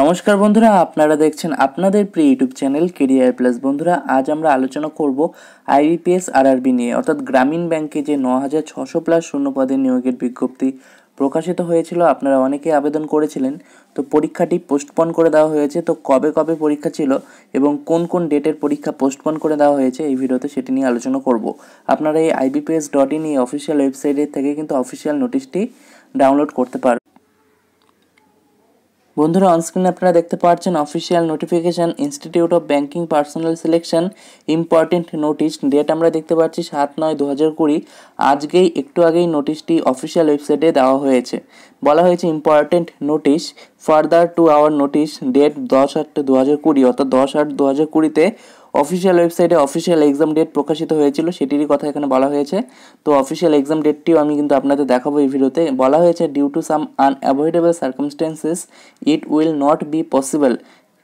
নমস্কার বন্ধুরা আপনারা দেখছেন আপনাদের প্রিয় ইউটিউব চ্যানেল কেরিয়ার প্লাস বন্ধুরা আজ আমরা আলোচনা করব আইবিপিএস আরআরবি নিয়ে অর্থাৎ গ্রামীণ ব্যাংকে যে ন হাজার ছশো প্লাস শূন্য পদের নিয়োগের বিজ্ঞপ্তি প্রকাশিত হয়েছিল আপনারা অনেকে আবেদন করেছিলেন তো পরীক্ষাটি পোস্টপন করে দেওয়া হয়েছে তো কবে কবে পরীক্ষা ছিল এবং কোন কোন ডেটের পরীক্ষা পোস্টপন করে দেওয়া হয়েছে এই ভিডিওতে সেটি নিয়ে আলোচনা করব আপনারা এই আইবিপিএস ডট ইন এই অফিসিয়াল ওয়েবসাইটের থেকে কিন্তু অফিসিয়াল নোটিশটি ডাউনলোড করতে পারেন বন্ধুরা অনস্ক্রিনে আপনারা দেখতে পাচ্ছেন official notification institute of banking personnel selection important notice date আমরা দেখতে পাচ্ছি সাত নয় দু হাজার কুড়ি আজকেই একটু আগেই নোটিশটি অফিসিয়াল ওয়েবসাইটে দেওয়া হয়েছে বলা হয়েছে important notice further to our notice date দশ আট দু হাজার কুড়ি অর্থাৎ দশ আট দু হাজার কুড়িতে অফিসিয়াল ওয়েবসাইটে অফিসিয়াল এক্সাম ডেট প্রকাশিত হয়েছিল সেটিরই কথা এখানে বলা হয়েছে তো অফিসিয়াল এক্সাম ডেটটিও আমি কিন্তু আপনাদের দেখাবো এই ভিডিওতে বলা হয়েছে due to some unavoidable circumstances it will not be possible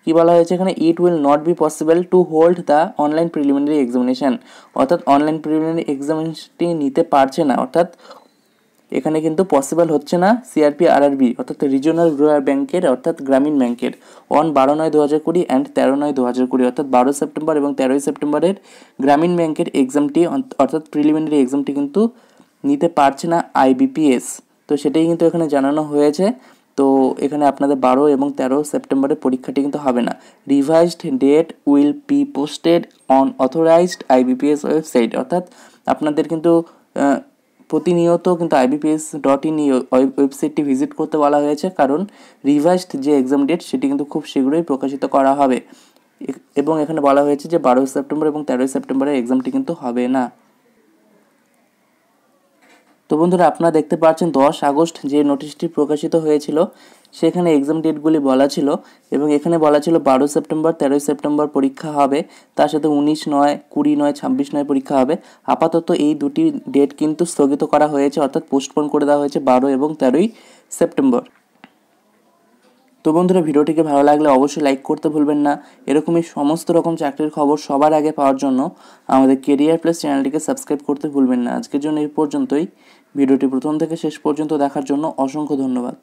কি বলা হয়েছে এখানে it will not be possible to hold the online preliminary examination অর্থাৎ অনলাইন প্রিলিমিনারি এক্সামিনেশনটি নিতে পারছে না অর্থাৎ এখানে কিন্তু পসিবল হচ্ছে না সিআরপি আরআরবি অর্থাৎ রিজিওনাল রুরাল ব্যাংকের অর্থাৎ গ্রামীণ ব্যাংকের অন বারো নয় দু হাজার কুড়ি অ্যান্ড তেরো নয় দু হাজার কুড়ি অর্থাৎ বারো সেপ্টেম্বর এবং তেরোই সেপ্টেম্বরের গ্রামীণ ব্যাংকের এক্সামটি অর্থাৎ প্রিলিমিনারি এক্সামটি কিন্তু নিতে পারছে না আইবিপিএস তো সেটাই কিন্তু এখানে জানানো হয়েছে তো এখানে আপনাদের বারো এবং তেরো সেপ্টেম্বরের পরীক্ষাটি কিন্তু হবে না revised date will be posted on authorised IBPS website অর্থাৎ আপনাদের কিন্তু প্রতিনিয়ত কিন্তু আইবিপিএস ডট ইন ওয়েবসাইটটি ভিজিট করতে বলা হয়েছে কারণ রিভাইসড যে এক্সাম ডেট সেটি কিন্তু খুব শীঘ্রই প্রকাশিত করা হবে এবং এখানে বলা হয়েছে যে বারোই সেপ্টেম্বর এবং তেরোই সেপ্টেম্বরের এক্সামটি কিন্তু হবে না তো বন্ধুরা আপনারা দেখতে পাচ্ছেন দশ আগস্ট যে নোটিশটি প্রকাশিত হয়েছিল সেখানে এক্সাম ডেটগুলি বলা ছিল এবং এখানে বলা ছিল বারো সেপ্টেম্বর তেরোই সেপ্টেম্বর পরীক্ষা হবে তার সাথে উনিশ নয় কুড়ি নয় ছাব্বিশ নয় পরীক্ষা হবে আপাতত এই দুটি ডেট কিন্তু স্থগিত করা হয়েছে অর্থাৎ পোস্টপোন করে দেওয়া হয়েছে বারো এবং তেরোই সেপ্টেম্বর তো বন্ধুরা ভিডিওটিকে ভালো লাগলে অবশ্যই লাইক করতে ভুলবেন না এরকমই সমস্ত রকম চাকরির খবর সবার আগে পাওয়ার জন্য আমাদের কেরিয়ার প্লাস চ্যানেলটিকে সাবস্ক্রাইব করতে ভুলবেন না আজকের জন্য এই পর্যন্তই ভিডিওটি প্রথম থেকে শেষ পর্যন্ত দেখার জন্য অসংখ্য ধন্যবাদ